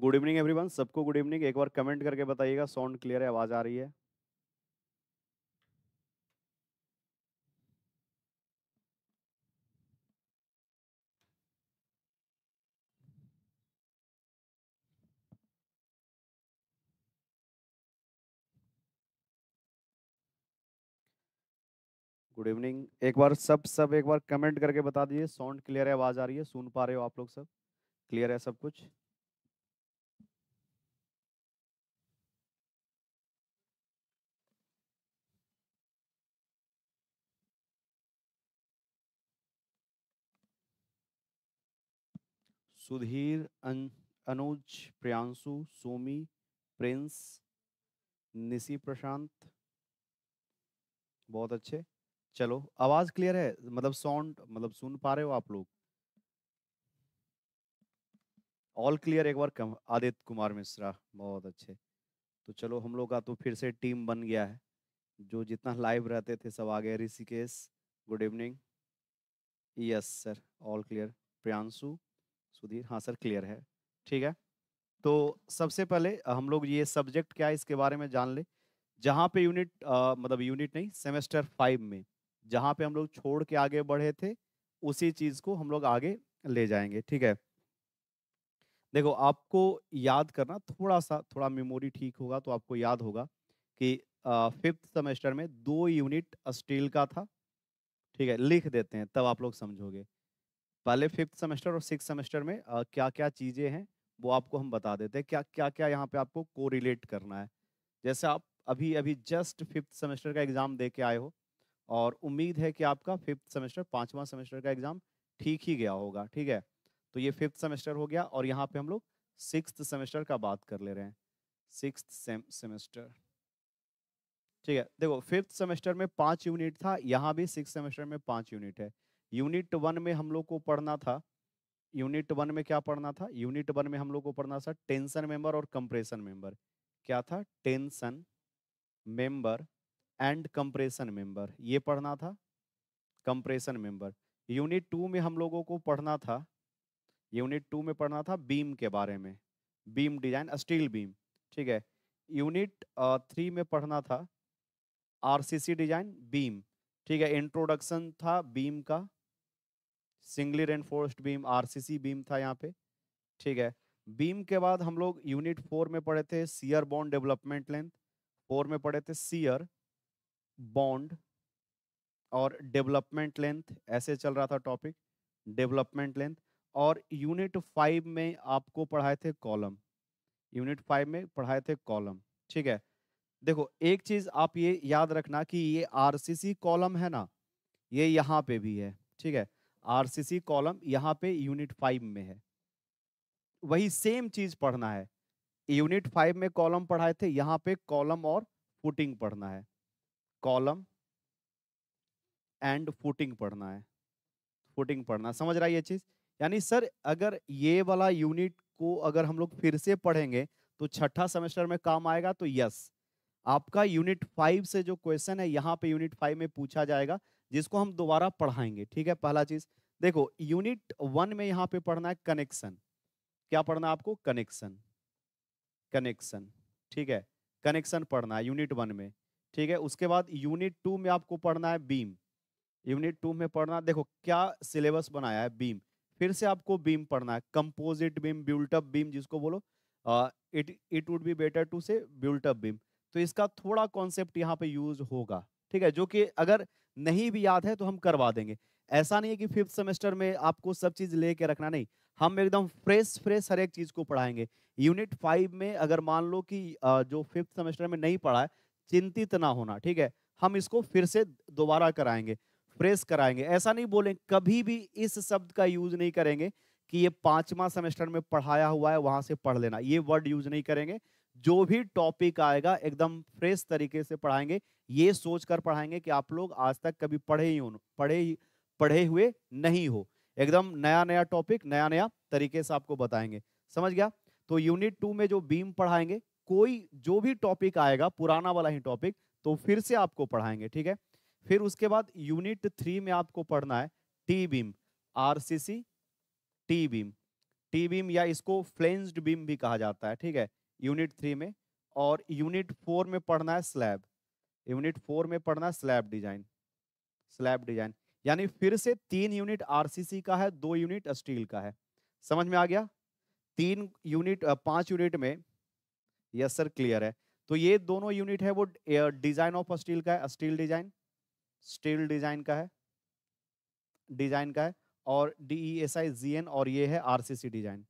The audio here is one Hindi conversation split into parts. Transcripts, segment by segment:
गुड इवनिंग एवरीवन सबको गुड इवनिंग एक बार कमेंट करके बताइएगा साउंड क्लियर है आवाज़ आ रही है गुड इवनिंग एक बार सब सब एक बार कमेंट करके बता दीजिए साउंड क्लियर है आवाज़ आ रही है सुन पा रहे हो आप लोग सब क्लियर है सब कुछ सुधीर अनुज प्रियांशु सोमी प्रिंस निसी प्रशांत बहुत अच्छे चलो आवाज क्लियर है मतलब साउंड मतलब सुन पा रहे हो आप लोग ऑल क्लियर एक बार कम आदित्य कुमार मिश्रा बहुत अच्छे तो चलो हम लोग का तो फिर से टीम बन गया है जो जितना लाइव रहते थे सब आ गए Rishikesh good evening yes sir all clear Priyanshu Sudhir हाँ सर क्लियर है ठीक है तो सबसे पहले हम लोग ये सब्जेक्ट क्या है इसके बारे में जान ले जहाँ पे यूनिट मतलब यूनिट नहीं सेमेस्टर फाइव में जहाँ पे हम लोग छोड़ के आगे बढ़े थे उसी चीज़ को हम लोग आगे ले जाएंगे ठीक है देखो आपको याद करना थोड़ा सा थोड़ा मेमोरी ठीक होगा तो आपको याद होगा कि फिफ्थ सेमेस्टर में दो यूनिट स्टील का था ठीक है लिख देते हैं तब आप लोग समझोगे पहले फिफ्थ सेमेस्टर और सिक्स सेमेस्टर में आ, क्या क्या चीज़ें हैं वो आपको हम बता देते हैं क्या क्या क्या यहाँ पे आपको को करना है जैसे आप अभी अभी जस्ट फिफ्थ सेमेस्टर का एग्ज़ाम दे के आए हो और उम्मीद है कि आपका फिफ्थ सेमेस्टर पाँचवा सेमेस्टर का एग्ज़ाम ठीक ही गया होगा ठीक है तो ये फिफ्थ सेमेस्टर हो गया और यहाँ पे हम लोग सिक्स सेमेस्टर का बात कर ले रहे हैं सिक्स सेमेस्टर ठीक है देखो फिफ्थ सेमेस्टर में पाँच यूनिट था यहाँ भी सिक्स सेमेस्टर में पाँच यूनिट है यूनिट वन में हम लोग को पढ़ना था यूनिट वन में क्या पढ़ना था यूनिट वन में हम लोग को पढ़ना था टेंशन मेंबर और कंप्रेशन मेंबर क्या था tension member and compression member ये पढ़ना था कंप्रेशन मेंबर यूनिट टू में हम लोगों को पढ़ना था यूनिट टू में पढ़ना था बीम के बारे में बीम डिजाइन स्टील बीम ठीक है यूनिट थ्री में पढ़ना था आरसीसी डिजाइन बीम ठीक है इंट्रोडक्शन था बीम का singly reinforced beam RCC beam था यहाँ पे ठीक है बीम के बाद हम लोग यूनिट फोर में पढ़े थे shear bond development length four में पढ़े थे सीयर बॉन्ड और डेवलपमेंट लेंथ ऐसे चल रहा था टॉपिक डेवलपमेंट लेंथ और यूनिट फाइव में आपको पढ़ाए थे कॉलम यूनिट फाइव में पढ़ाए थे कॉलम ठीक है देखो एक चीज़ आप ये याद रखना कि ये आरसीसी कॉलम है ना ये यहाँ पे भी है ठीक है आरसीसी कॉलम यहाँ पे यूनिट फाइव में है वही सेम चीज पढ़ना है यूनिट फाइव में कॉलम पढ़ाए थे यहाँ पे कॉलम और फुटिंग पढ़ना है कॉलम एंड फुटिंग पढ़ना है फुटिंग पढ़ना समझ रहा है ये चीज यानी सर अगर ये वाला यूनिट को अगर हम लोग फिर से पढ़ेंगे तो छठा सेमेस्टर में काम आएगा तो यस आपका यूनिट फाइव से जो क्वेश्चन है यहाँ पे यूनिट फाइव में पूछा जाएगा जिसको हम दोबारा पढ़ाएंगे ठीक है पहला चीज देखो यूनिट वन में यहाँ पे पढ़ना है कनेक्शन क्या पढ़ना है आपको कनेक्शन कनेक्शन ठीक है कनेक्शन पढ़ना है यूनिट वन में ठीक है उसके बाद यूनिट टू में आपको पढ़ना है बीम यूनिट टू में पढ़ना देखो क्या सिलेबस बनाया है बीम फिर से आपको बीम पढ़ना है कंपोजिट बीम ब्यूल्टअप बीम जिसको बोलो it it would be better to say built up beam तो इसका थोड़ा कॉन्सेप्ट यहाँ पे यूज होगा ठीक है जो कि अगर नहीं भी याद है तो हम करवा देंगे ऐसा नहीं है कि फिफ्थ सेमेस्टर में आपको सब चीज लेके रखना नहीं हम एकदम फ्रेश फ्रेश हर एक चीज को पढ़ाएंगे यूनिट फाइव में अगर मान लो कि जो फिफ्थ सेमेस्टर में नहीं पढ़ा है चिंतित ना होना ठीक है हम इसको फिर से दोबारा कराएंगे फ्रेश कराएंगे ऐसा नहीं बोले कभी भी इस शब्द का यूज नहीं करेंगे कि ये पांचवा सेमेस्टर में पढ़ाया हुआ है वहां से पढ़ लेना ये वर्ड यूज नहीं करेंगे जो भी टॉपिक आएगा एकदम फ्रेश तरीके से पढ़ाएंगे ये सोच कर पढ़ाएंगे कि आप लोग आज तक कभी पढ़े ही पढ़े ही पढ़े हुए नहीं हो एकदम नया नया टॉपिक नया नया तरीके से आपको बताएंगे समझ गया तो यूनिट टू में जो बीम पढ़ाएंगे कोई जो भी टॉपिक आएगा पुराना वाला ही टॉपिक तो फिर से आपको पढ़ाएंगे ठीक है फिर उसके बाद यूनिट थ्री में आपको पढ़ना है T beam C T beam T beam या इसको फ्लेंस्ड बीम भी कहा जाता है ठीक है यूनिट थ्री में और यूनिट फोर में पढ़ना है स्लैब यूनिट फोर में पढ़ना है स्लैब डिजाइन स्लैब डिजाइन यानी फिर से तीन यूनिट आरसीसी का है दो यूनिट स्टील का है समझ में आ गया तीन यूनिट पांच यूनिट में यस सर क्लियर है तो ये दोनों यूनिट है वो डिजाइन ऑफ स्टील का है स्टील डिजाइन स्टील डिजाइन का है डिजाइन का है और D E S I G N और ये है आरसीसी डिजाइन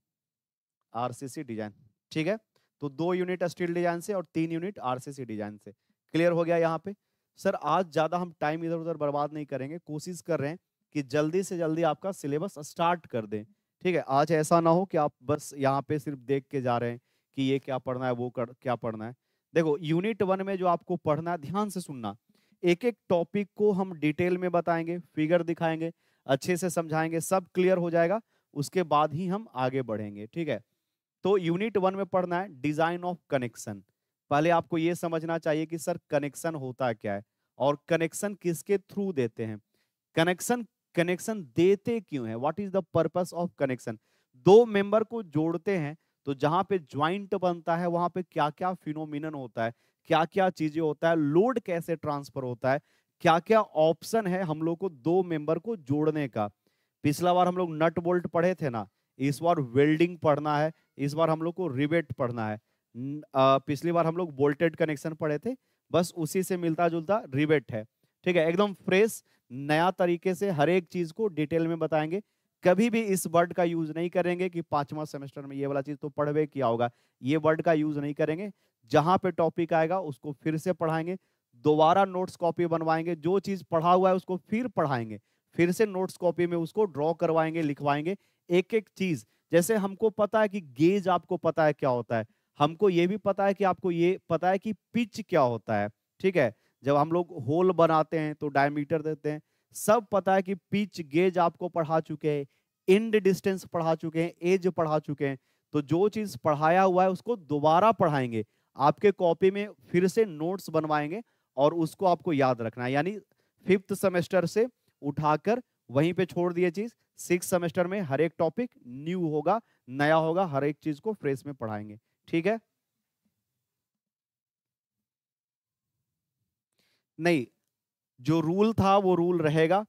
आरसीसी डिजाइन ठीक है तो दो यूनिट स्टील डिजाइन से और तीन यूनिट आरसीसी डिजाइन से क्लियर हो गया यहाँ पे सर आज ज़्यादा हम टाइम इधर उधर बर्बाद नहीं करेंगे कोशिश कर रहे हैं कि जल्दी से जल्दी आपका सिलेबस स्टार्ट कर दें ठीक है आज ऐसा ना हो कि आप बस यहाँ पे सिर्फ देख के जा रहे हैं कि ये क्या पढ़ना है वो कर, क्या पढ़ना है देखो यूनिट वन में जो आपको पढ़ना है ध्यान से सुनना एक एक टॉपिक को हम डिटेल में बताएंगे फिगर दिखाएंगे अच्छे से समझाएंगे सब क्लियर हो जाएगा उसके बाद ही हम आगे बढ़ेंगे ठीक है तो यूनिट वन में पढ़ना है डिजाइन ऑफ कनेक्शन पहले आपको ये समझना चाहिए कि सर कनेक्शन होता क्या है और कनेक्शन किसके थ्रू देते हैं कनेक्शन कनेक्शन देते क्यों है what is the purpose of connection दो मेंबर को जोड़ते हैं तो जहां पे ज्वाइंट बनता है वहां पे क्या क्या फिनोमिनन होता है क्या क्या चीजें होता है लोड कैसे ट्रांसफर होता है क्या क्या ऑप्शन है हम लोग को दो मेंबर को जोड़ने का पिछला बार हम लोग नट बोल्ट पढ़े थे ना इस बार वेल्डिंग पढ़ना है इस बार हम लोग को रिबेट पढ़ना है पिछली बार हम लोग बोल्टेड कनेक्शन पढ़े थे बस उसी से मिलता जुलता रिबेट है ठीक है एकदम फ्रेश नया तरीके से हर एक चीज को डिटेल में बताएंगे कभी भी इस वर्ड का यूज नहीं करेंगे कि पांचवा सेमेस्टर में ये वाला चीज तो पढ़वे किया होगा ये वर्ड का यूज नहीं करेंगे जहां पे टॉपिक आएगा उसको फिर से पढ़ाएंगे दोबारा नोट्स कॉपी बनवाएंगे जो चीज पढ़ा हुआ है उसको फिर पढ़ाएंगे फिर से नोट्स कॉपी में उसको ड्रॉ करवाएंगे लिखवाएंगे एक एक चीज जैसे हमको पता है कि गेज आपको पता है क्या होता है हमको ये भी पता है कि आपको ये पता है कि पिच क्या होता है ठीक है जब हम लोग होल बनाते हैं तो डायमीटर देते हैं सब पता है कि पिच गेज आपको पढ़ा चुके हैं इंड डिस्टेंस पढ़ा चुके हैं एज पढ़ा चुके हैं तो जो चीज पढ़ाया हुआ है उसको दोबारा पढ़ाएंगे आपके कॉपी में फिर से नोट्स बनवाएंगे और उसको आपको याद रखना है यानी फिफ्थ सेमेस्टर से उठाकर वहीं पे छोड़ दिए चीज सिक्स सेमेस्टर में हर एक टॉपिक न्यू होगा नया होगा हर एक चीज को फ्रेश में पढ़ाएंगे ठीक है नहीं जो रूल था वो रूल रहेगा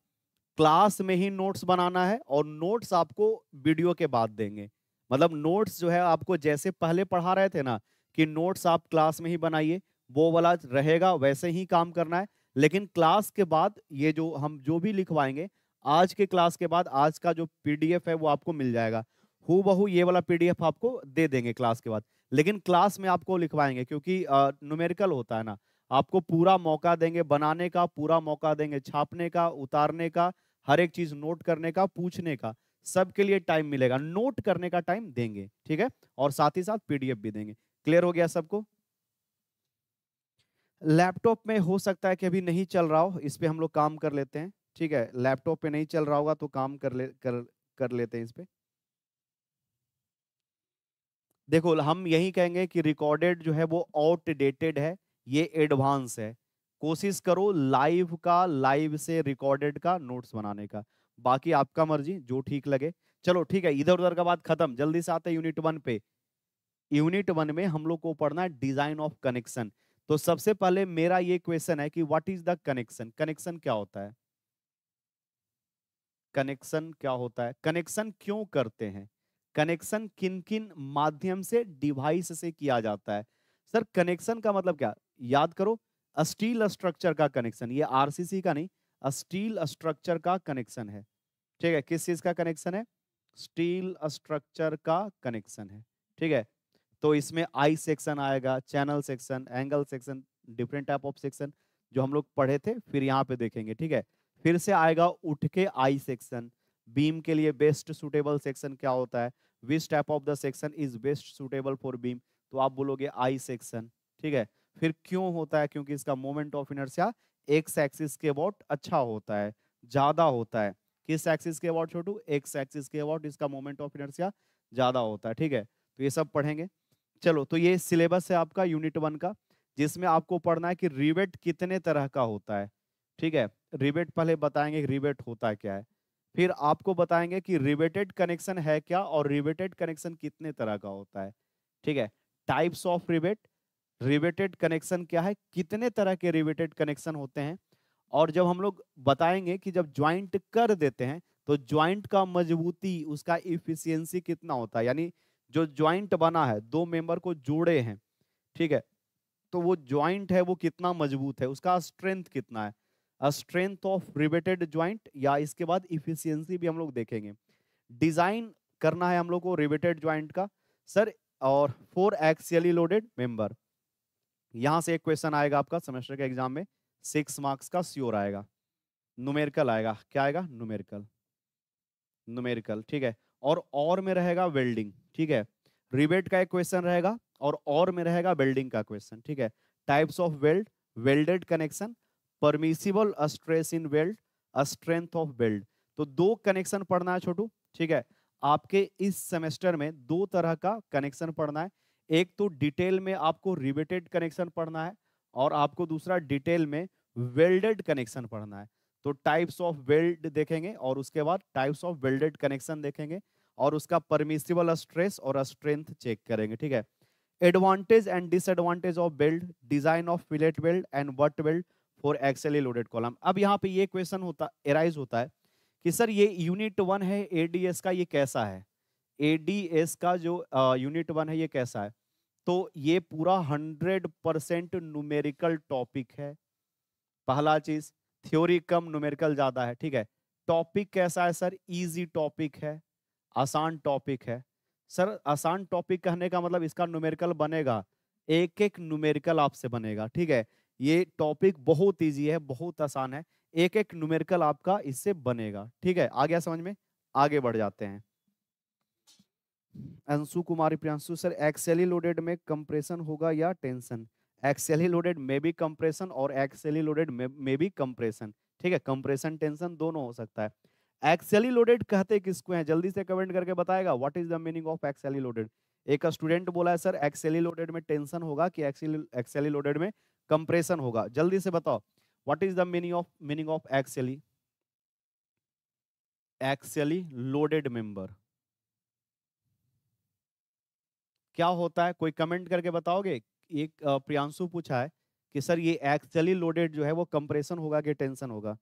क्लास में ही नोट्स बनाना है और नोट्स आपको वीडियो के बाद देंगे मतलब नोट्स जो है आपको जैसे पहले पढ़ा रहे थे ना कि नोट्स आप क्लास में ही बनाइए वो वाला रहेगा वैसे ही काम करना है लेकिन क्लास के बाद ये जो हम जो भी लिखवाएंगे आज के क्लास के बाद आज का जो पीडीएफ है वो आपको मिल जाएगा हु बहू ये वाला पीडीएफ आपको दे देंगे क्लास के बाद लेकिन क्लास में आपको लिखवाएंगे क्योंकि न्यूमेरिकल होता है ना आपको पूरा मौका देंगे बनाने का पूरा मौका देंगे छापने का उतारने का हर एक चीज नोट करने का पूछने का सबके लिए टाइम मिलेगा नोट करने का टाइम देंगे ठीक है और साथ ही साथ पीडीएफ भी देंगे क्लियर हो गया सबको लैपटॉप में हो सकता है कि अभी नहीं चल रहा हो इस पर हम लोग काम कर लेते हैं ठीक है लैपटॉप पे नहीं चल रहा होगा तो काम कर ले कर कर लेते हैं इस पर देखो हम यही कहेंगे कि रिकॉर्डेड जो है वो आउटडेटेड है ये एडवांस है कोशिश करो लाइव का लाइव से रिकॉर्डेड का नोट्स बनाने का बाकी आपका मर्जी जो ठीक लगे चलो ठीक है इधर उधर का बात खत्म जल्दी से आते यूनिट वन पे यूनिट वन में हम लोग को पढ़ना है डिजाइन ऑफ कनेक्शन तो सबसे पहले मेरा ये क्वेश्चन है कि what is the connection connection क्या होता है कनेक्शन क्या होता है कनेक्शन क्यों करते हैं कनेक्शन किन किन माध्यम से डिवाइस से किया जाता है सर कनेक्शन का मतलब क्या याद करो स्टील स्ट्रक्चर का कनेक्शन ये आरसीसी का नहीं स्टील स्ट्रक्चर का कनेक्शन है ठीक है किस चीज का कनेक्शन है स्टील स्ट्रक्चर का कनेक्शन है ठीक है तो इसमें आई सेक्शन आएगा channel section angle section different type of section जो हम लोग पढ़े थे फिर यहाँ पे देखेंगे ठीक है फिर से आएगा उठ के आई सेक्शन बीम के लिए बेस्ट सुटेबल सेक्शन क्या होता है which type of the section is best suitable for beam तो आप बोलोगे आई सेक्शन ठीक है फिर क्यों होता है क्योंकि इसका moment of inertia X axis के अबाउट अच्छा होता है ज्यादा होता है किस एक्सिस के अबाउट छोटू एक्स एक्सिस के अबाउट इसका मोमेंट ऑफ इनर्सिया ज्यादा होता है ठीक है तो ये सब पढ़ेंगे चलो तो ये सिलेबस है आपका यूनिट वन का जिसमें आपको पढ़ना है कि रिवेट कितने तरह का होता है ठीक है रिबेट पहले बताएंगे रिबेट होता क्या है फिर आपको बताएंगे कि रिबेटेड कनेक्शन है क्या और रिबेटेड कनेक्शन कितने तरह का होता है ठीक है types of rivet riveted connection क्या है कितने तरह के रिबेटेड कनेक्शन होते हैं और जब हम लोग बताएंगे कि जब ज्वाइंट कर देते हैं तो ज्वाइंट का मजबूती उसका इफिशियंसी कितना होता है यानी जो ज्वाइंट बना है दो मेंबर को जोड़े हैं ठीक है तो वो ज्वाइंट है वो कितना मजबूत है उसका स्ट्रेंथ कितना है स्ट्रेंथ ऑफ रिवेटेड ज्वाइंट या इसके बाद इफिशियंसी भी हम लोग देखेंगे डिजाइन करना है हम लोग को रिवेटेड ज्वाइंट का सर और फोर एक्सियली लोडेड मेंबर यहां से एक क्वेश्चन आएगा आपका सेमेस्टर के एग्जाम में सिक्स मार्क्स का स्योर आएगा नुमेरिकल आएगा क्या आएगा नुमेरिकल नुमेरिकल ठीक है और और में रहेगा वेल्डिंग ठीक है रिबेट का एक क्वेश्चन रहेगा और और में रहेगा वेल्डिंग का क्वेश्चन ठीक है types of weld welded connection permissible stress in weld strength of weld तो दो कनेक्शन पढ़ना है छोटू ठीक है आपके इस सेमेस्टर में दो तरह का कनेक्शन पढ़ना है एक तो डिटेल में आपको रिबेटेड कनेक्शन पढ़ना है और आपको दूसरा डिटेल में वेल्डेड कनेक्शन पढ़ना है तो टाइप्स ऑफ वेल्ड देखेंगे और उसके बाद टाइप्स ऑफ वेल्डेड कनेक्शन देखेंगे और उसका परमिसिबल स्ट्रेस और स्ट्रेंथ चेक करेंगे ठीक है advantage and disadvantage of weld design of fillet weld and butt weld for axially loaded column अब यहाँ पे ये क्वेश्चन होता एराइज होता है कि सर ये यूनिट वन है एडीएस का ये कैसा है एडीएस का जो यूनिट वन है ये कैसा है तो ये पूरा हंड्रेड परसेंट न्यूमेरिकल टॉपिक है पहला चीज थ्योरी कम न्यूमेरिकल ज्यादा है ठीक है टॉपिक कैसा है सर इजी टॉपिक है आसान टॉपिक है सर आसान टॉपिक कहने का मतलब इसका न्यूमेरिकल बनेगा एक एक न्यूमेरिकल आपसे बनेगा ठीक है ये टॉपिक बहुत ईजी है बहुत आसान है एक एक न्यूमेरिकल आपका इससे बनेगा ठीक है आ गया समझ में आगे बढ़ जाते हैं Anshu Kumari Priyanshu sir axially loaded में कंप्रेशन होगा या टेंशन एक्सेली लोडेड में भी कंप्रेशन और एक्सेली लोडेड में भी कंप्रेशन ठीक है कंप्रेशन टेंशन दोनों हो सकता है एक्सेली लोडेड कहते किसको है जल्दी से कमेंट करके बताएगा what is the meaning of axially loaded एक स्टूडेंट बोला है सर एक्सेली लोडेड में टेंशन होगा कि एक्सेली लोडेड में कंप्रेशन होगा जल्दी से बताओ what is the meaning of meaning of axially axially loaded member क्या होता है कोई कमेंट करके बताओगे एक प्रियांशु पूछा है कि सर ये एक्चुअली लोडेड जो है वो कंप्रेशन होगा कि टेंशन होगा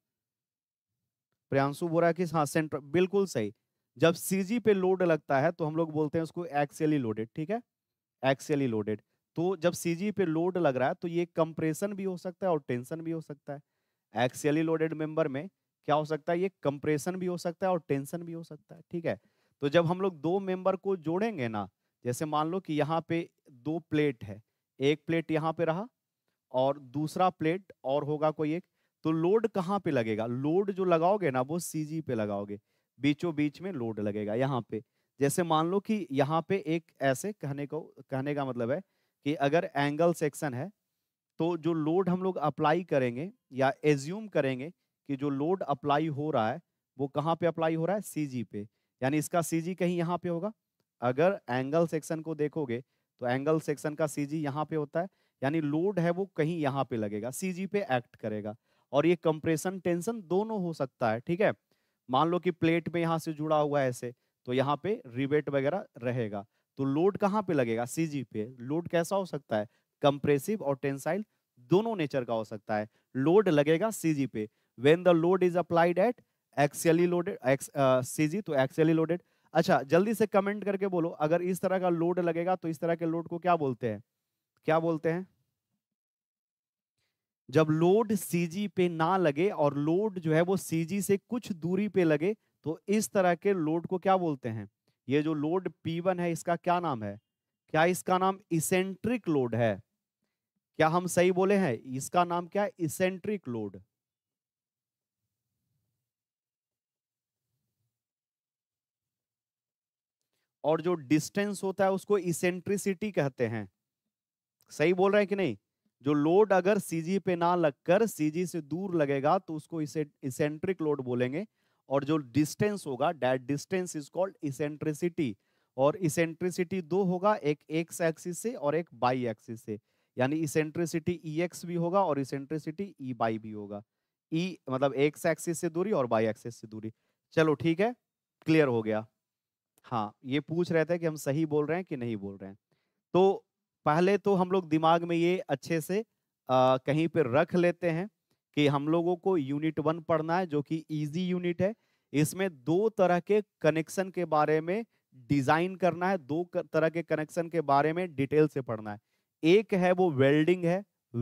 प्रियांशु बोल रहा है कि हाँ सेंट्रल बिल्कुल सही जब सीजी पे लोड लगता है तो हम लोग बोलते हैं उसको एक्सेली लोडेड ठीक है एक्सेली लोडेड तो जब सी पे लोड लग रहा है तो ये कंप्रेशन भी हो सकता है और टेंशन भी हो सकता है एक्सियली लोडेड मेंबर में क्या हो सकता है ये कंप्रेशन भी हो सकता है और टेंशन भी हो सकता है ठीक है तो जब हम लोग दो मेंबर को जोड़ेंगे ना जैसे मान लो कि यहाँ पे दो प्लेट है एक प्लेट यहाँ पे रहा और दूसरा प्लेट और होगा कोई एक तो लोड कहाँ पे लगेगा लोड जो लगाओगे ना वो सी पे लगाओगे बीचों बीच में लोड लगेगा यहाँ पे जैसे मान लो कि यहाँ पे एक ऐसे कहने को कहने का मतलब है कि अगर एंगल सेक्शन है तो जो लोड हम लोग अप्लाई करेंगे या एज्यूम करेंगे कि जो लोड अप्लाई हो रहा है वो कहाँ पे अप्लाई हो रहा है सीजी पे यानी इसका सीजी कहीं यहाँ पे होगा अगर एंगल सेक्शन को देखोगे तो एंगल सेक्शन का सीजी यहाँ पे होता है यानी लोड है वो कहीं यहाँ पे लगेगा सीजी पे एक्ट करेगा और ये कंप्रेशन टेंशन दोनों हो सकता है ठीक है मान लो कि प्लेट में यहाँ से जुड़ा हुआ है ऐसे तो यहाँ पे रिबेट वगैरह रहेगा तो लोड कहाँ पे लगेगा सीजी पे लोड कैसा हो सकता है कंप्रेसिव और टेंसाइल दोनों नेचर का हो सकता है लोड लगेगा सीजी पे when the load is applied at axially loaded CG तो एक्सएली लोडेड अच्छा जल्दी से कमेंट करके बोलो अगर इस तरह का लोड लगेगा तो इस तरह के लोड को क्या बोलते हैं क्या बोलते हैं जब लोड सीजी पे ना लगे और लोड जो है वो सीजी से कुछ दूरी पे लगे तो इस तरह के लोड को क्या बोलते हैं ये जो लोड P1 है इसका क्या नाम है क्या इसका नाम इसेंट्रिक लोड है क्या हम सही बोले हैं इसका नाम क्या है इसेंट्रिक लोड और जो डिस्टेंस होता है उसको इसेंट्रिसिटी कहते हैं सही बोल रहे हैं कि नहीं जो लोड अगर सीजी पे ना लगकर सीजी से दूर लगेगा तो उसको इसे इसेंट्रिक लोड बोलेंगे और जो डिस्टेंस होगा that distance is called eccentricity और इसेंट्रिसिटी दो होगा एक एक्स एक्सिस से और एक बाई एक्सिस से यानी इसेंट्रिसिटी ई एक्स भी होगा और इसेंट्रिसिटी ई बाई भी होगा ई e, मतलब एक्स एक्सिस से दूरी और बाई एक्सिस से दूरी चलो ठीक है क्लियर हो गया हाँ ये पूछ रहे थे कि हम सही बोल रहे हैं कि नहीं बोल रहे हैं तो पहले तो हम लोग दिमाग में ये अच्छे से आ, कहीं पर रख लेते हैं कि हम लोगों को यूनिट वन पढ़ना है जो कि इजी यूनिट है इसमें दो तरह के कनेक्शन के बारे में डिजाइन करना है दो तरह के कनेक्शन के बारे में डिटेल से पढ़ना है एक है वो वेल्डिंग है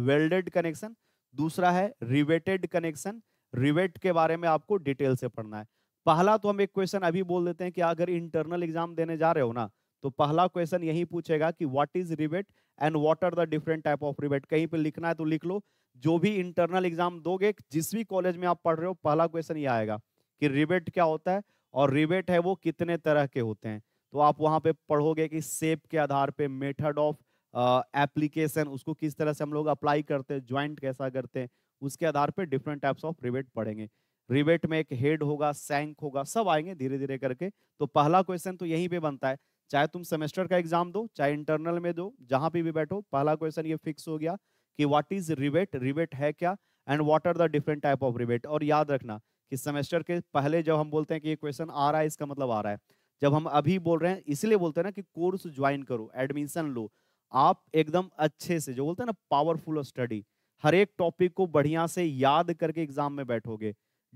वेल्डेड कनेक्शन दूसरा है रिवेटेड कनेक्शन रिवेट के बारे में आपको डिटेल से पढ़ना है पहला तो हम एक क्वेश्चन अभी बोल देते हैं कि अगर इंटरनल एग्जाम देने जा रहे हो ना तो पहला क्वेश्चन यही पूछेगा कि what is rivet and what are the different type of rivet कहीं पे लिखना है तो लिख लो जो भी इंटरनल एग्जाम दोगे जिस भी कॉलेज में आप पढ़ रहे हो पहला क्वेश्चन ये आएगा कि रिबेट क्या होता है और रिबेट है वो कितने तरह के होते हैं तो आप वहां पे पढ़ोगे कि सेप के आधार पे मेथड ऑफ एप्लीकेशन उसको किस तरह से हम लोग अप्लाई करते हैं ज्वाइंट कैसा करते हैं उसके आधार पे डिफरेंट टाइप्स ऑफ रिबेट पढ़ेंगे रिबेट में एक हेड होगा सैंक होगा सब आएंगे धीरे धीरे करके तो पहला क्वेश्चन तो यहीं पे बनता है चाहे तुम सेमेस्टर का एग्जाम दो चाहे इंटरनल में दो जहां पे भी बैठो पहला क्वेश्चन ये फिक्स हो गया कि व्हाट इज रिबेट रिबेट है क्या and what are the different type of rivet और याद रखना कि सेमेस्टर के पहले जब हम बोलते हैं कि ये क्वेश्चन आ रहा है इसका मतलब आ रहा है जब हम अभी बोल रहे हैं इसलिए बोलते हैं ना कि कोर्स ज्वाइन करो एडमिशन लो आप एकदम अच्छे से जो बोलते हैं ना पावरफुल स्टडी हर एक टॉपिक को बढ़िया से याद करके एग्जाम में बैठोगे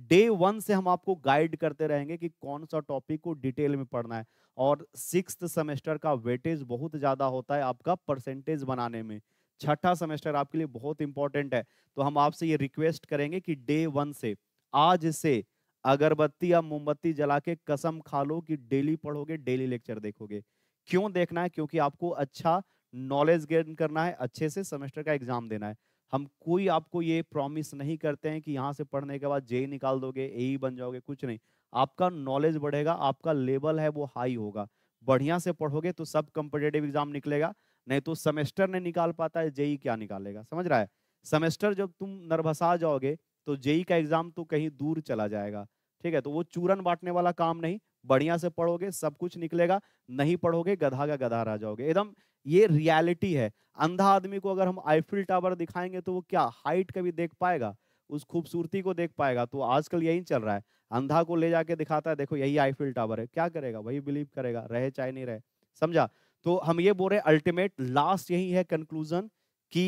डे वन से हम आपको गाइड करते रहेंगे कि कौन सा टॉपिक को डिटेल में पढ़ना है और सिक्स सेमेस्टर का वेटेज बहुत ज़्यादा होता है आपका परसेंटेज बनाने में छठा सेमेस्टर आपके लिए बहुत इंपॉर्टेंट है तो हम आपसे ये रिक्वेस्ट करेंगे कि डे वन से आज से अगरबत्ती या मोमबत्ती जला के कसम खा लो कि डेली पढ़ोगे डेली लेक्चर देखोगे क्यों देखना है क्योंकि आपको अच्छा नॉलेज गेन करना है अच्छे से सेमेस्टर का एग्जाम देना है हम कोई आपको ये प्रॉमिस नहीं करते हैं कि यहाँ से पढ़ने के बाद जे निकाल दोगे ए बन जाओगे कुछ नहीं आपका नॉलेज बढ़ेगा आपका लेवल है वो हाई होगा बढ़िया से पढ़ोगे तो सब कम्पिटेटिव एग्जाम निकलेगा नहीं तो सेमेस्टर नहीं निकाल पाता है जेई क्या निकालेगा समझ रहा है सेमेस्टर जब तुम नरभसा जाओगे तो जेई का एग्जाम तो कहीं दूर चला जाएगा ठीक है तो वो चूरन बांटने वाला काम नहीं बढ़िया से पढ़ोगे सब कुछ निकलेगा नहीं पढ़ोगे गधा का गधा रह जाओगे एकदम ये रियलिटी है अंधा आदमी को अगर हम आईफिल टावर दिखाएंगे तो वो क्या हाइट कभी देख पाएगा उस खूबसूरती को देख पाएगा तो आजकल यही चल रहा है अंधा को ले जाके दिखाता है देखो यही आईफिल टावर है क्या करेगा वही बिलीव करेगा रहे चाहे नहीं रहे समझा तो हम ये बोल रहे अल्टीमेट लास्ट यही है कंक्लूजन कि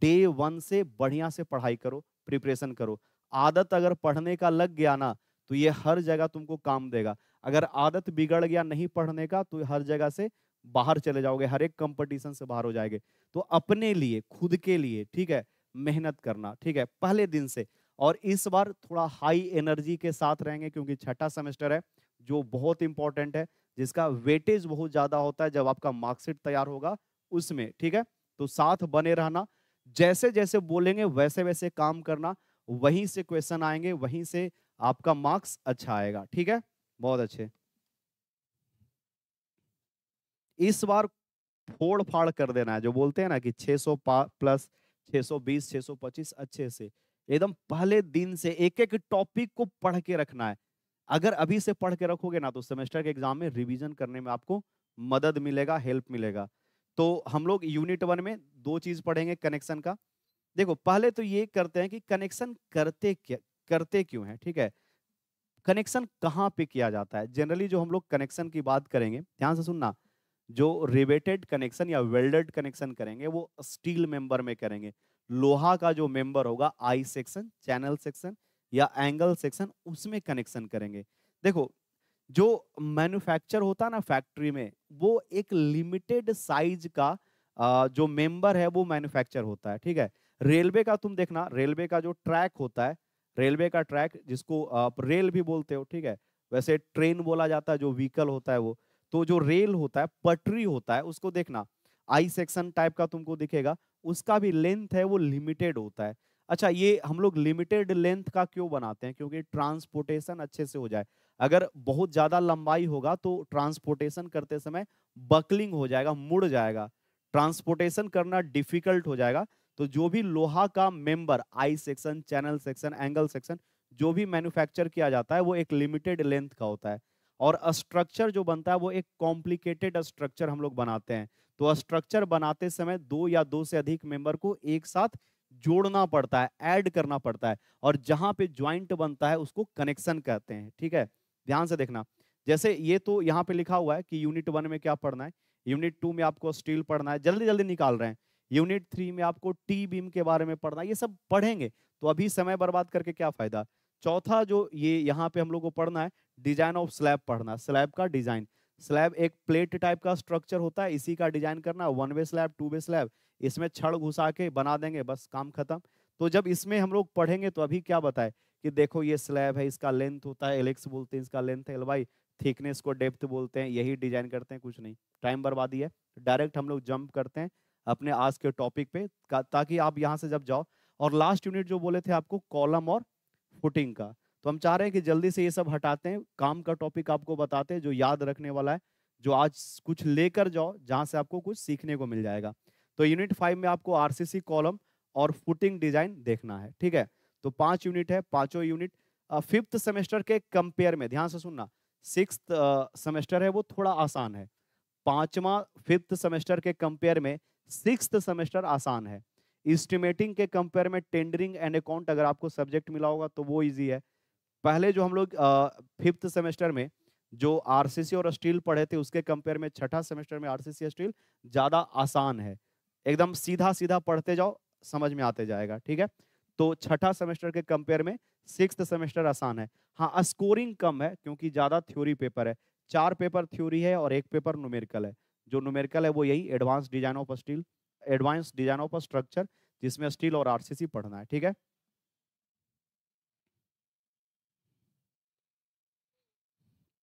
डे वन से बढ़िया से पढ़ाई करो प्रिपरेशन करो आदत अगर पढ़ने का लग गया ना तो ये हर जगह तुमको काम देगा अगर आदत बिगड़ गया नहीं पढ़ने का तो हर जगह से बाहर चले जाओगे हर एक कंपटीशन से बाहर हो जाएंगे तो अपने लिए खुद के लिए ठीक है मेहनत करना ठीक है पहले दिन से और इस बार थोड़ा हाई एनर्जी के साथ रहेंगे क्योंकि छठा सेमेस्टर है जो बहुत इंपॉर्टेंट है जिसका वेटेज बहुत ज़्यादा होता है जब आपका मार्क्सिट तैयार होगा उसमें ठीक है तो साथ बने रहना जैसे जैसे बोलेंगे वैसे वैसे काम करना वहीं से क्वेश्चन आएंगे वहीं से आपका मार्क्स अच्छा आएगा ठीक है बहुत अच्छे इस बार फोड़ फाड़ कर देना है जो बोलते हैं ना कि 600 प्लस 620 625 अच्छे से एकदम पहले दिन से एक एक टॉपिक को पढ़ के रखना है अगर अभी से पढ़ के रखोगे ना तो सेमेस्टर के एग्जाम में रिवीजन करने में आपको मदद मिलेगा हेल्प मिलेगा तो हम लोग यूनिट वन में दो चीज पढ़ेंगे कनेक्शन का देखो पहले तो ये करते हैं कि कनेक्शन करते क्या करते क्यों है ठीक है कनेक्शन कहाँ पे किया जाता है जनरली जो हम लोग कनेक्शन की बात करेंगे ध्यान से सुनना जो रिवेटेड कनेक्शन या वेल्डेड कनेक्शन करेंगे वो स्टील मेंबर में करेंगे लोहा का जो मेंबर होगा आई सेक्शन चैनल सेक्शन या एंगल सेक्शन उसमें कनेक्शन करेंगे देखो जो मैन्युफैक्चर होता ना फैक्ट्री में वो एक लिमिटेड साइज का जो मेंबर है वो मैन्युफैक्चर होता है ठीक है रेलवे का तुम देखना रेलवे का जो ट्रैक होता है रेलवे का ट्रैक जिसको आप रेल भी बोलते हो ठीक है वैसे ट्रेन बोला जाता है जो व्हीकल होता है वो तो जो रेल होता है पटरी होता है उसको देखना आई सेक्शन टाइप का तुमको दिखेगा उसका भी लेंथ है वो लिमिटेड होता है अच्छा ये हम लोग लिमिटेड लेंथ का क्यों बनाते हैं क्योंकि ट्रांसपोर्टेशन अच्छे से हो जाए अगर बहुत ज़्यादा लंबाई होगा तो ट्रांसपोर्टेशन करते समय बकलिंग हो जाएगा मुड़ जाएगा ट्रांसपोर्टेशन करना डिफिकल्ट हो जाएगा तो जो भी लोहा का member I section channel section angle section जो भी मैन्युफैक्चर किया जाता है वो एक लिमिटेड लेंथ का होता है और स्ट्रक्चर जो बनता है वो एक कॉम्प्लिकेटेड स्ट्रक्चर हम लोग बनाते हैं तो स्ट्रक्चर बनाते समय दो या दो से अधिक मेंबर को एक साथ जोड़ना पड़ता है ऐड करना पड़ता है और जहां पे ज्वाइंट बनता है उसको कनेक्शन कहते हैं ठीक है ध्यान से देखना जैसे ये तो यहाँ पे लिखा हुआ है कि यूनिट वन में क्या पढ़ना है यूनिट टू में आपको स्टील पढ़ना है जल्दी जल्दी निकाल रहे हैं यूनिट थ्री में आपको टी बीम के बारे में पढ़ना है ये सब पढ़ेंगे तो अभी समय बर्बाद करके क्या फायदा चौथा जो ये यहाँ पे हम लोग को पढ़ना है डिजाइन ऑफ स्लैब पढ़ना स्लैब का डिजाइन स्लैब एक प्लेट टाइप का स्ट्रक्चर होता है इसी का डिजाइन करना one way slab two way slab इसमें छड़ घुसा के बना देंगे बस काम खत्म तो जब इसमें हम लोग पढ़ेंगे तो अभी क्या बताए कि देखो ये स्लैब है इसका लेंथ होता है एलेक्स बोलते हैं इसका लेंथ है एलवाई थिकनेस को डेप्थ बोलते हैं यही डिजाइन करते हैं कुछ नहीं टाइम बर्बादी है डायरेक्ट हम लोग जंप करते हैं अपने आज के टॉपिक पे ताकि आप यहाँ से जब जाओ और लास्ट यूनिट जो बोले थे आपको कॉलम और फुटिंग का तो हम चाह रहे हैं कि जल्दी से ये सब हटाते हैं काम का टॉपिक आपको बताते हैं जो याद रखने वाला है जो आज कुछ लेकर जाओ जहाँ से आपको कुछ सीखने को मिल जाएगा तो यूनिट फाइव में आपको आर कॉलम और फुटिंग डिजाइन देखना है ठीक है तो पांच यूनिट है पाँचों यूनिट फिफ्थ सेमेस्टर के कंपेयर में ध्यान से सुनना सिक्स सेमेस्टर है वो थोड़ा आसान है पांचवा फिफ्थ सेमेस्टर के कंपेयर में सिक्स सेमेस्टर आसान है इस्टीमेटिंग के कंपेयर में टेंडरिंग एंड अकाउंट अगर आपको सब्जेक्ट मिला होगा तो वो इजी है पहले जो हम लोग फिफ्थ सेमेस्टर में जो आरसीसी और स्टील पढ़े थे उसके कंपेयर में छठा सेमेस्टर में आरसीसी स्टील ज़्यादा आसान है एकदम सीधा सीधा पढ़ते जाओ समझ में आते जाएगा ठीक है तो छठा सेमेस्टर के कंपेयर में सिक्स सेमेस्टर आसान है हाँ स्कोरिंग कम है क्योंकि ज़्यादा थ्योरी पेपर है चार पेपर थ्योरी है और एक पेपर नुमेरिकल है जो नुमेरिकल है वो यही advance design of steel advance design of structure जिसमें स्टील और आर पढ़ना है ठीक है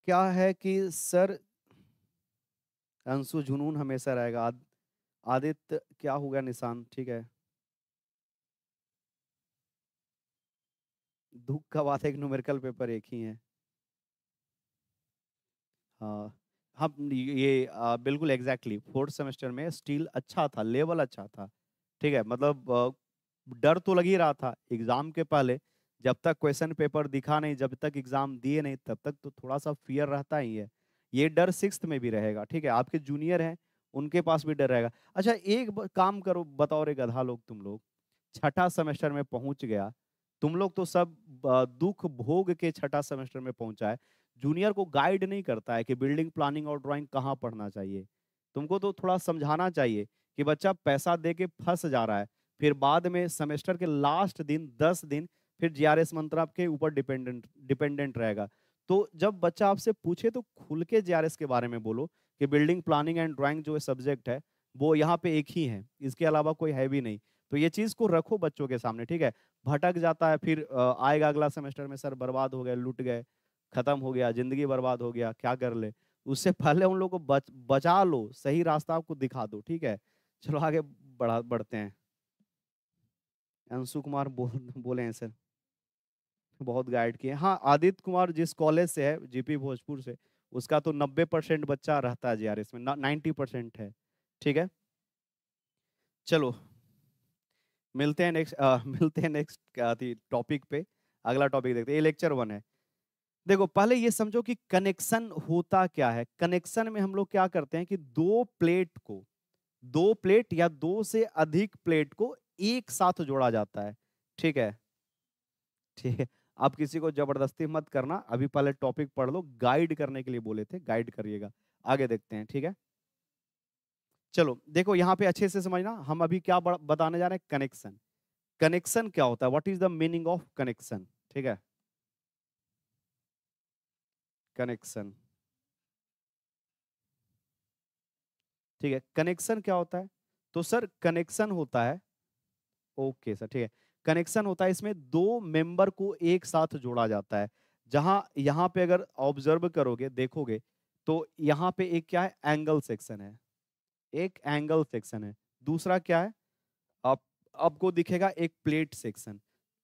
क्या है कि सर अंशु जुनून हमेशा रहेगा आद, आदित्य क्या हो गया निशान ठीक है दुख का बात है एक न्यूमेरिकल पेपर एक ही है हाँ हम ये आ, बिल्कुल एग्जैक्टली फोर्थ सेमेस्टर में स्टील अच्छा था लेवल अच्छा था ठीक है मतलब डर तो लग ही रहा था एग्जाम के पहले जब तक क्वेश्चन पेपर दिखा नहीं जब तक एग्जाम दिए नहीं तब तक तो थोड़ा सा फियर रहता ही है ये डर सिक्स में भी रहेगा ठीक है आपके जूनियर हैं उनके पास भी डर रहेगा अच्छा एक काम करो बताओ रे गधा लोग तुम लोग छठा सेमेस्टर में पहुंच गया तुम लोग तो सब दुख भोग के छठा सेमेस्टर में पहुंचा है जूनियर को गाइड नहीं करता है कि बिल्डिंग प्लानिंग और ड्राइंग कहाँ पढ़ना चाहिए तुमको तो थोड़ा समझाना चाहिए कि बच्चा पैसा दे के फंस जा रहा है फिर बाद में सेमेस्टर के लास्ट दिन दस दिन फिर जीआरएस मंत्र आपके ऊपर डिपेंडेंट डिपेंडेंट रहेगा तो जब बच्चा आपसे पूछे तो खुल के जीआरएस के बारे में बोलो कि बिल्डिंग प्लानिंग एंड ड्राइंग जो सब्जेक्ट है वो यहाँ पे एक ही है इसके अलावा कोई है भी नहीं तो ये चीज़ को रखो बच्चों के सामने ठीक है भटक जाता है फिर आएगा अगला सेमेस्टर में सर बर्बाद हो गए लुट गए खत्म हो गया जिंदगी बर्बाद हो गया क्या कर ले उससे पहले उन लोगों को बच बचा लो सही रास्ता आपको दिखा दो ठीक है चलो आगे बढ़ा बढ़ते हैं अंशु कुमार बोल बोले हैं सर बहुत गाइड किए हाँ आदित्य कुमार जिस कॉलेज से है जीपी भोजपुर से उसका तो 90 परसेंट बच्चा रहता है जी आर में नाइन्टी परसेंट है ठीक है चलो मिलते हैं नेक्स्ट मिलते हैं नेक्स्ट क्या थी टॉपिक पे अगला टॉपिक देखते हैं ये लेक्चर वन है देखो पहले ये समझो कि कनेक्शन होता क्या है कनेक्शन में हम लोग क्या करते हैं कि दो प्लेट को दो प्लेट या दो से अधिक प्लेट को एक साथ जोड़ा जाता है ठीक है ठीक है आप किसी को जबरदस्ती मत करना अभी पहले टॉपिक पढ़ लो गाइड करने के लिए बोले थे गाइड करिएगा आगे देखते हैं ठीक है चलो देखो यहाँ पे अच्छे से समझना हम अभी क्या बताने जा रहे हैं कनेक्शन कनेक्शन क्या होता है what is the meaning of connection ठीक है कनेक्शन ठीक है कनेक्शन क्या होता है तो सर कनेक्शन होता है ओके सर ठीक है कनेक्शन होता है इसमें दो मेंबर को एक साथ जोड़ा जाता है जहां यहां पे अगर ऑब्जर्व करोगे देखोगे तो यहां पे एक क्या है एंगल सेक्शन है एक एंगल सेक्शन है दूसरा क्या है आप आपको दिखेगा एक प्लेट सेक्शन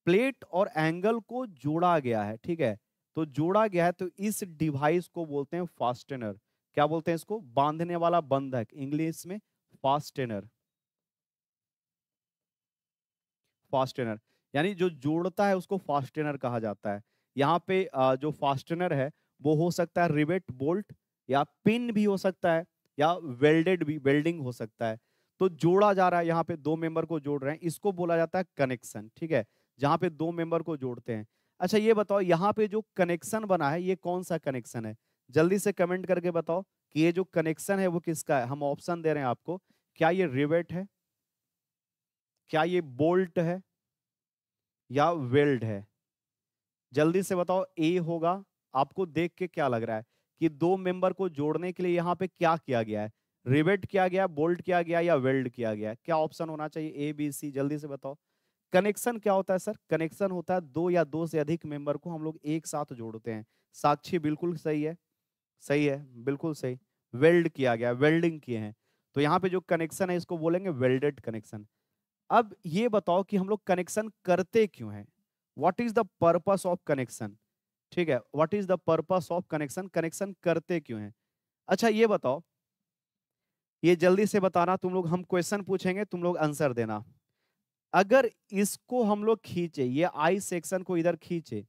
प्लेट और एंगल को जोड़ा गया है ठीक है तो जोड़ा गया है तो इस डिवाइस को बोलते हैं फास्टेनर क्या बोलते हैं इसको बांधने वाला बंधक इंग्लिश में फास्टेनर फास्टेनर यानी जो जोड़ता है उसको फास्टेनर कहा जाता है यहाँ पे जो फास्टेनर है वो हो सकता है रिवेट बोल्ट या पिन भी हो सकता है या वेल्डेड भी वेल्डिंग हो सकता है तो जोड़ा जा रहा है यहाँ पे दो मेंबर को जोड़ रहे हैं इसको बोला जाता है कनेक्शन ठीक है जहाँ पे दो मेंबर को जोड़ते हैं अच्छा ये बताओ यहाँ पे जो कनेक्शन बना है ये कौन सा कनेक्शन है जल्दी से कमेंट करके बताओ कि ये जो कनेक्शन है वो किसका है हम ऑप्शन दे रहे हैं आपको क्या ये रिवेट है क्या ये बोल्ट है या वेल्ड है जल्दी से बताओ ए होगा आपको देख के क्या लग रहा है कि दो मेंबर को जोड़ने के लिए यहाँ पे क्या किया गया है रिवेट किया गया बोल्ट किया गया या वेल्ड किया गया क्या ऑप्शन होना चाहिए ए बी सी जल्दी से बताओ कनेक्शन क्या होता है सर कनेक्शन होता है दो या दो से अधिक मेंबर को हम लोग एक साथ जोड़ते हैं साक्षी बिल्कुल सही है सही है बिल्कुल सही वेल्ड किया गया वेल्डिंग किए हैं तो यहाँ पे जो कनेक्शन है इसको बोलेंगे वेल्डेड कनेक्शन अब ये बताओ कि हम लोग कनेक्शन करते क्यों हैं what is the purpose of connection ठीक है what is the purpose of connection connection करते क्यों हैं अच्छा ये बताओ ये जल्दी से बताना तुम लोग हम क्वेश्चन पूछेंगे तुम लोग आंसर देना अगर इसको हम लोग खींचे ये आई सेक्शन को इधर खींचे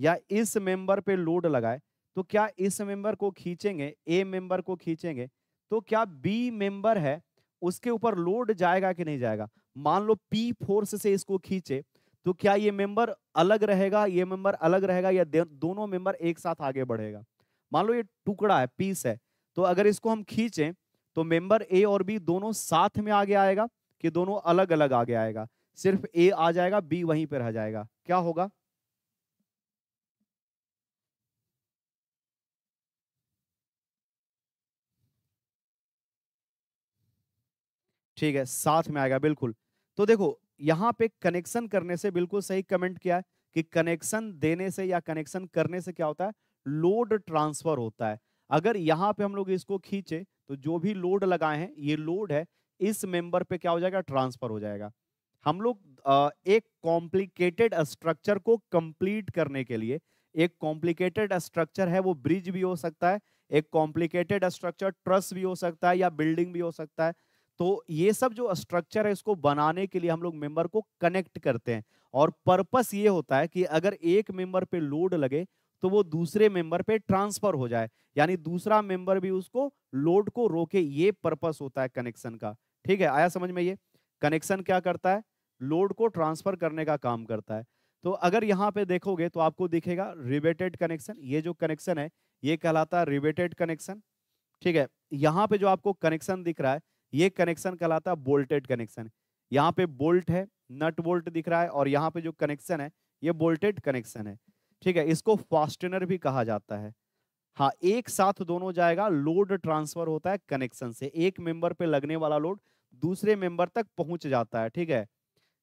या इस मेंबर पे लोड लगाए तो क्या इस मेंबर को खींचेंगे ए मेंबर को खींचेंगे तो क्या बी मेंबर है उसके ऊपर लोड जाएगा कि नहीं जाएगा मान लो पी फोर्स से इसको खींचे तो क्या ये मेंबर अलग रहेगा ये मेंबर अलग रहेगा या दोनों मेंबर एक साथ आगे बढ़ेगा मान लो ये टुकड़ा है पीस है तो अगर इसको हम खींचे तो मेंबर ए और बी दोनों साथ में आगे आएगा कि दोनों अलग अलग आगे आएगा सिर्फ ए आ जाएगा बी वहीं पर रह जाएगा क्या होगा ठीक है साथ में आएगा बिल्कुल तो देखो यहाँ पे कनेक्शन करने से बिल्कुल सही कमेंट किया है कि कनेक्शन देने से या कनेक्शन करने से क्या होता है लोड ट्रांसफर होता है अगर यहाँ पे हम लोग इसको खींचे तो जो भी लोड लगाए हैं ये लोड है इस मेंबर पे क्या हो जाएगा ट्रांसफर हो जाएगा हम लोग एक कॉम्प्लिकेटेड स्ट्रक्चर को कंप्लीट करने के लिए एक कॉम्प्लिकेटेड स्ट्रक्चर है वो ब्रिज भी हो सकता है एक कॉम्प्लिकेटेड स्ट्रक्चर ट्रस भी हो सकता है या बिल्डिंग भी हो सकता है तो ये सब जो स्ट्रक्चर है इसको बनाने के लिए हम लोग मेंबर को कनेक्ट करते हैं और पर्पस ये होता है कि अगर एक मेंबर पे लोड लगे तो वो दूसरे मेंबर पे ट्रांसफर हो जाए यानी दूसरा मेंबर भी उसको लोड को रोके ये पर्पस होता है कनेक्शन का ठीक है आया समझ में ये कनेक्शन क्या करता है लोड को ट्रांसफर करने का काम करता है तो अगर यहाँ पे देखोगे तो आपको दिखेगा रिबेटेड कनेक्शन ये जो कनेक्शन है ये कहलाता है रिबेटेड कनेक्शन ठीक है यहाँ पे जो आपको कनेक्शन दिख रहा है ये कनेक्शन कहलाता है बोल्टेड कनेक्शन यहाँ पे बोल्ट है नट बोल्ट दिख रहा है और यहाँ पे जो कनेक्शन है ये बोल्टेड कनेक्शन है ठीक है इसको फास्टनर भी कहा जाता है हाँ एक साथ दोनों जाएगा लोड ट्रांसफर होता है कनेक्शन से एक मेंबर पे लगने वाला लोड दूसरे मेंबर तक पहुंच जाता है ठीक है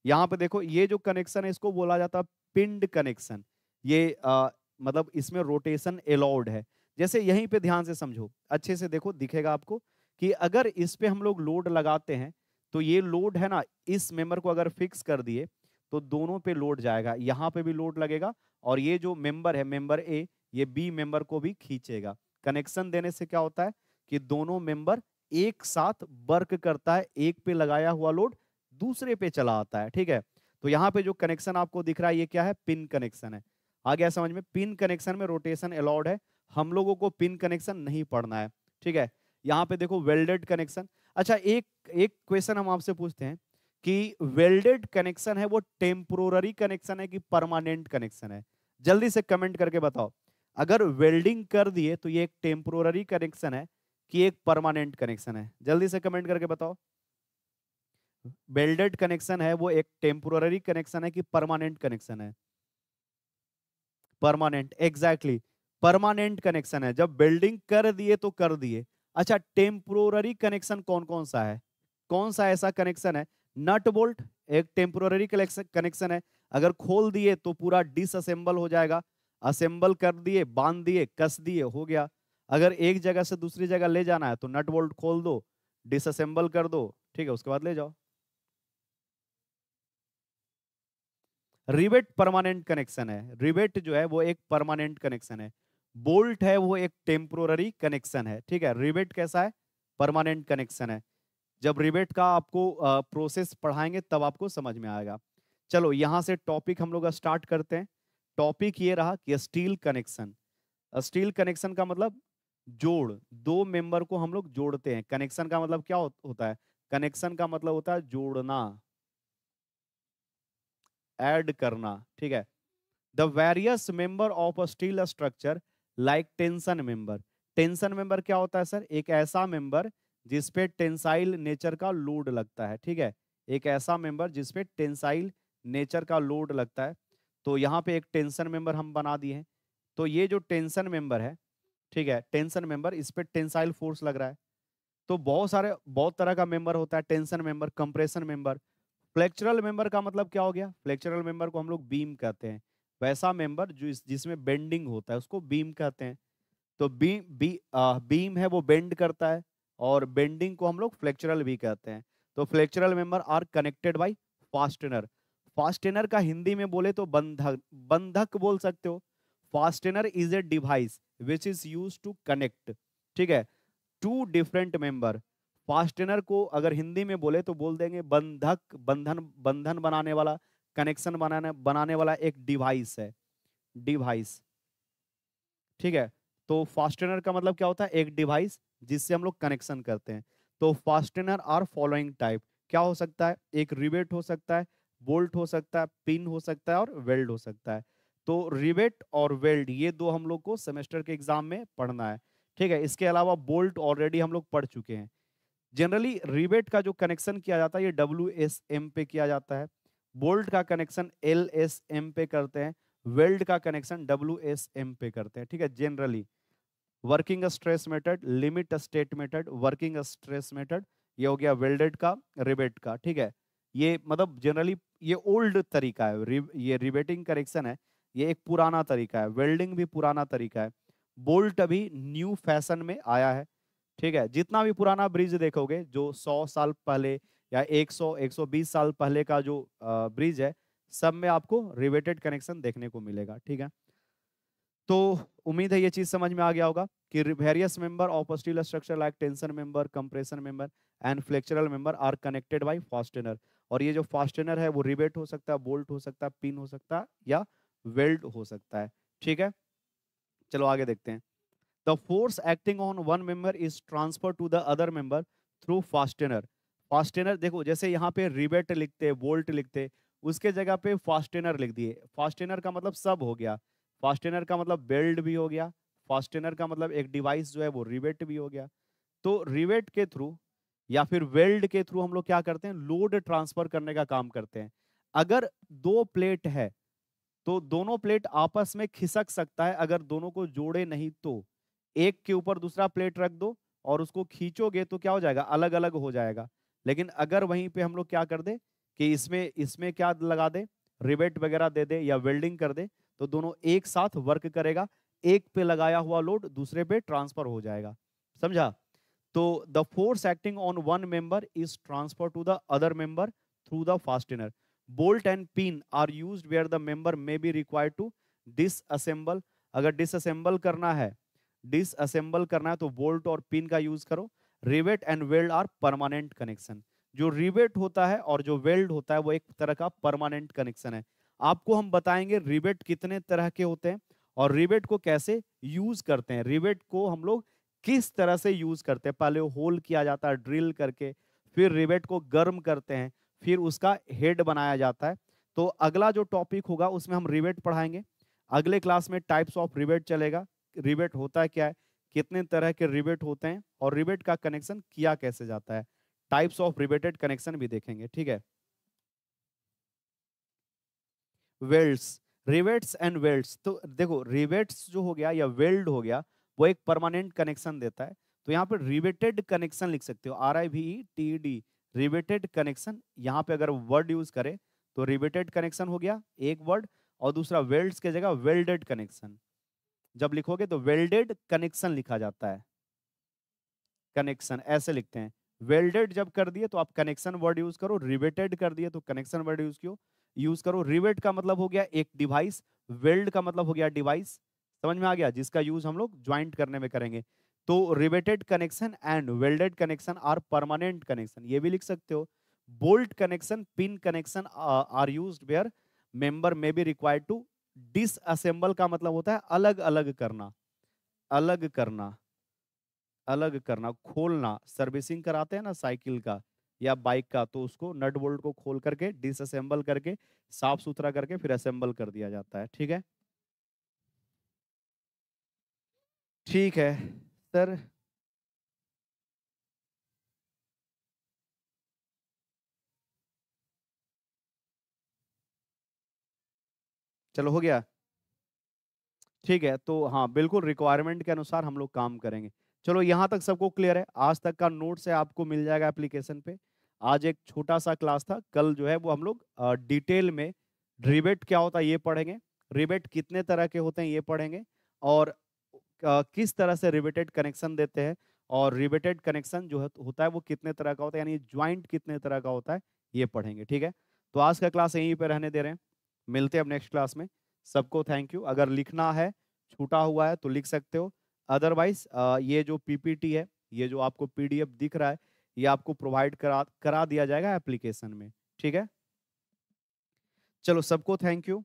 यहाँ पे देखो ये जो कनेक्शन है इसको बोला जाता है पिंड कनेक्शन ये आ, मतलब इसमें रोटेशन अलाउड है जैसे यहीं पे ध्यान से समझो अच्छे से देखो दिखेगा आपको कि अगर इस पे हम लोग लोड लगाते हैं तो ये लोड है ना इस मेंबर को अगर फिक्स कर दिए तो दोनों पे लोड जाएगा यहाँ पे भी लोड लगेगा और ये जो मेंबर है मेंबर ए ये बी मेंबर को भी खींचेगा कनेक्शन देने से क्या होता है कि दोनों मेंबर एक साथ वर्क करता है एक पे लगाया हुआ लोड दूसरे पे चला आता है ठीक है तो यहाँ पे जो कनेक्शन आपको दिख रहा है ये क्या है पिन कनेक्शन है आ गया समझ में पिन कनेक्शन में रोटेशन अलाउड है हम लोगों को पिन कनेक्शन नहीं पढ़ना है ठीक है यहाँ पे देखो वेल्डेड कनेक्शन अच्छा एक एक क्वेश्चन हम आपसे पूछते हैं कि वेल्डेड कनेक्शन है वो टेम्पोररी कनेक्शन है कि परमानेंट कनेक्शन है जल्दी से कमेंट करके बताओ अगर वेल्डिंग कर दिए तो ये एक टेम्पोररी कनेक्शन है कि एक परमानेंट कनेक्शन है जल्दी से कमेंट करके बताओ वेल्डेड कनेक्शन है वो एक टेम्पोररी कनेक्शन है कि परमानेंट कनेक्शन है परमानेंट एग्जैक्टली परमानेंट कनेक्शन है जब वेल्डिंग कर दिए तो कर दिए अच्छा टेम्प्रोररी कनेक्शन कौन कौन सा है कौन सा ऐसा कनेक्शन है नट बोल्ट एक टेम्प्रोररी कनेक्शन है अगर खोल दिए तो पूरा डिसअसेंबल हो जाएगा असेंबल कर दिए बांध दिए कस दिए हो गया अगर एक जगह से दूसरी जगह ले जाना है तो नट बोल्ट खोल दो डिसअसेंबल कर दो ठीक है उसके बाद ले जाओ रिबेट परमानेंट कनेक्शन है रिबेट जो है वो एक परमानेंट कनेक्शन है बोल्ट है वो एक टेम्प्रोररी कनेक्शन है ठीक है रिबेट कैसा है परमानेंट कनेक्शन है जब रिबेट का आपको प्रोसेस पढ़ाएंगे तब आपको समझ में आएगा चलो यहाँ से टॉपिक हम लोग स्टार्ट करते हैं टॉपिक ये रहा कि स्टील कनेक्शन स्टील कनेक्शन का मतलब जोड़ दो मेंबर को हम लोग जोड़ते हैं कनेक्शन का मतलब क्या होता है कनेक्शन का मतलब होता है जोड़ना ऐड करना ठीक है the various member of a steel structure like tension member tension member क्या होता है सर एक ऐसा मेंबर जिसपे टेंसाइल नेचर का लोड लगता है ठीक है एक ऐसा मेंबर जिसपे टेंसाइल नेचर का लोड लगता है तो यहाँ पे एक टेंशन मेंबर हम बना दिए हैं तो ये जो टेंशन मेंबर है ठीक है टेंशन मेंबर इस पर टेंसाइल फोर्स लग रहा है तो बहुत सारे बहुत तरह का मेंबर होता है tension member compression member flexural member का मतलब क्या हो गया फ्लेक्चरल मेंबर को हम लोग बीम कहते हैं वैसा मेंबर जो इस जिसमें बेंडिंग होता है उसको बीम कहते हैं तो बीम बी आ, बीम है वो बेंड करता है और बेंडिंग को हम लोग फ्लेक्चरल भी कहते हैं तो flexural member are connected by fastener fastener का हिंदी में बोले तो बंधक बंधक बोल सकते हो fastener is a device which is use to connect ठीक है टू डिफरेंट मेंबर फास्टेनर को अगर हिंदी में बोले तो बोल देंगे बंधक बंधन बंधन बनाने वाला कनेक्शन बनाने बनाने वाला एक डिवाइस है डिवाइस ठीक है तो फास्टेनर का मतलब क्या होता है एक डिवाइस जिससे हम लोग कनेक्शन करते हैं तो फास्टेनर आर फॉलोइंग टाइप क्या हो सकता है एक रिबेट हो सकता है बोल्ट हो सकता है पिन हो सकता है और वेल्ड हो सकता है तो रिबेट और वेल्ड ये दो हम लोग को सेमेस्टर के एग्जाम में पढ़ना है ठीक है इसके अलावा बोल्ट ऑलरेडी हम लोग पढ़ चुके हैं जनरली रिबेट का जो कनेक्शन किया जाता है ये डब्ल्यू पे किया जाता है बोल्ट का कनेक्शन एल एस एम पे करते हैं वेल्ड का कनेक्शन डब्ल्यू एस एम पे करते हैं ठीक है generally working stress method limit state method working stress method ये हो गया वेल्डेड का रिबेट का ठीक है ये मतलब जनरली ये ओल्ड तरीका है ये रिबेटिंग करेक्शन है ये एक पुराना तरीका है वेल्डिंग भी पुराना तरीका है बोल्ट अभी न्यू फैशन में आया है ठीक है जितना भी पुराना ब्रिज देखोगे जो सौ साल पहले या 100 120 साल पहले का जो ब्रिज है सब में आपको रिवेटेड कनेक्शन देखने को मिलेगा ठीक है तो उम्मीद है ये चीज़ समझ में आ गया होगा कि various member of steel structure like tension member compression member and flexural member are connected by fastener और ये जो फास्टेनर है वो रिबेट हो सकता है बोल्ट हो सकता है पिन हो सकता है या वेल्ड हो सकता है ठीक है चलो आगे देखते हैं the force acting on one member is transfer to the other member through fastener fastener देखो जैसे यहाँ पे रिबेट लिखते वोल्ट लिखते उसके जगह पे फास्टेनर लिख दिए फास्टेनर का मतलब सब हो गया फास्टेनर का मतलब बेल्ट भी हो गया फास्टेनर का मतलब एक डिवाइस जो है वो रिबेट भी हो गया तो रिबेट के थ्रू या फिर वेल्ड के थ्रू हम लोग क्या करते हैं लोड ट्रांसफर करने का काम करते हैं अगर दो प्लेट है तो दोनों प्लेट आपस में खिसक सकता है अगर दोनों को जोड़े नहीं तो एक के ऊपर दूसरा प्लेट रख दो और उसको खींचोगे तो क्या हो जाएगा अलग अलग हो जाएगा लेकिन अगर वहीं पे हम लोग क्या कर दे कि इसमें इसमें क्या लगा दे रिबेट वगैरह दे दे या वेल्डिंग कर दे तो दोनों एक साथ वर्क करेगा एक पे लगाया हुआ लोड दूसरे पे ट्रांसफर हो जाएगा समझा तो the force acting on one member is transfer to the other member through the fastener bolt and pin are use where the member may be required to disassemble अगर डिसअसेंबल करना है डिसअसेंबल करना है तो बोल्ट और पिन का यूज करो rivet and weld are permanent connection जो रिवेट होता है और जो वेल्ड होता है वो एक तरह का परमानेंट कनेक्शन है आपको हम बताएंगे रिवेट कितने तरह के होते हैं और रिवेट को कैसे यूज करते हैं रिवेट को हम लोग किस तरह से यूज करते हैं पहले होल किया जाता है ड्रिल करके फिर रिवेट को गर्म करते हैं फिर उसका हेड बनाया जाता है तो अगला जो टॉपिक होगा उसमें हम रिवेट पढ़ाएंगे अगले क्लास में टाइप्स ऑफ रिवेट चलेगा रिवेट होता है क्या है कितने तरह के रिबेट होते हैं और रिबेट का कनेक्शन किया कैसे जाता है टाइप्स ऑफ रिबेटेड कनेक्शन भी देखेंगे ठीक है वेल्ड्स रिवेट्स एंड वेल्ड्स तो देखो रिवेट्स जो हो गया या वेल्ड हो गया वो एक परमानेंट कनेक्शन देता है तो यहाँ पर रिवेटेड कनेक्शन लिख सकते हो R I V T e D riveted connection यहाँ पे अगर वर्ड यूज करें तो रिवेटेड कनेक्शन हो गया एक वर्ड और दूसरा वेल्ड्स की जगह वेल्डेड कनेक्शन जब लिखोगे तो वेल्डेड कनेक्शन लिखा जाता है कनेक्शन ऐसे लिखते हैं वेल्डेड जब कर दिए तो आप कनेक्शन वर्ड यूज करो रिवेटेड कर दिए तो कनेक्शन वर्ड यूज क्यों यूज करो रिवेट का मतलब हो गया एक डिवाइस वेल्ड का मतलब हो गया डिवाइस समझ में आ गया जिसका यूज हम लोग ज्वाइंट करने में करेंगे तो riveted connection and welded connection are permanent connection ये भी लिख सकते हो bolt connection pin connection are used where member may be required to disassemble का मतलब होता है अलग अलग करना अलग करना अलग करना खोलना सर्विसिंग कराते हैं ना साइकिल का या बाइक का तो उसको नट बोल्ट को खोल करके डिसअसेंबल करके साफ सुथरा करके फिर असेंबल कर दिया जाता है ठीक है ठीक है सर चलो हो गया ठीक है तो हाँ बिल्कुल रिक्वायरमेंट के अनुसार हम लोग काम करेंगे चलो यहाँ तक सबको क्लियर है आज तक का नोट से आपको मिल जाएगा एप्लीकेशन पे आज एक छोटा सा क्लास था कल जो है वो हम लोग डिटेल में रिबेट क्या होता है ये पढ़ेंगे रिबेट कितने तरह के होते हैं ये पढ़ेंगे और किस तरह से रिबेटेड कनेक्शन देते हैं और रिबेटेड कनेक्शन जो है होता है वो कितने तरह का होता है यानी ज्वाइंट कितने तरह का होता है ये पढ़ेंगे ठीक है तो आज का क्लास यहीं पर रहने दे रहे हैं मिलते हैं अब नेक्स्ट क्लास में सबको थैंक यू अगर लिखना है छूटा हुआ है तो लिख सकते हो अदरवाइज ये जो पीपीटी है ये जो आपको पीडीएफ दिख रहा है ये आपको प्रोवाइड करा करा दिया जाएगा एप्लीकेशन में ठीक है चलो सबको थैंक यू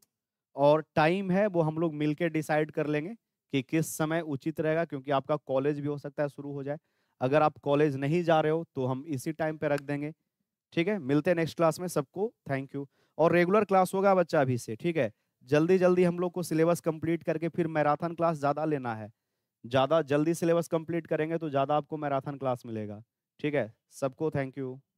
और टाइम है वो हम लोग मिलकर डिसाइड कर लेंगे कि किस समय उचित रहेगा क्योंकि आपका कॉलेज भी हो सकता है शुरू हो जाए अगर आप कॉलेज नहीं जा रहे हो तो हम इसी टाइम पे रख देंगे ठीक है मिलते हैं नेक्स्ट क्लास में सबको थैंक यू और रेगुलर क्लास होगा बच्चा अभी से ठीक है जल्दी जल्दी हम लोग को सिलेबस कंप्लीट करके फिर मैराथन क्लास ज़्यादा लेना है ज़्यादा जल्दी सिलेबस कंप्लीट करेंगे तो ज़्यादा आपको मैराथन क्लास मिलेगा ठीक है सबको थैंक यू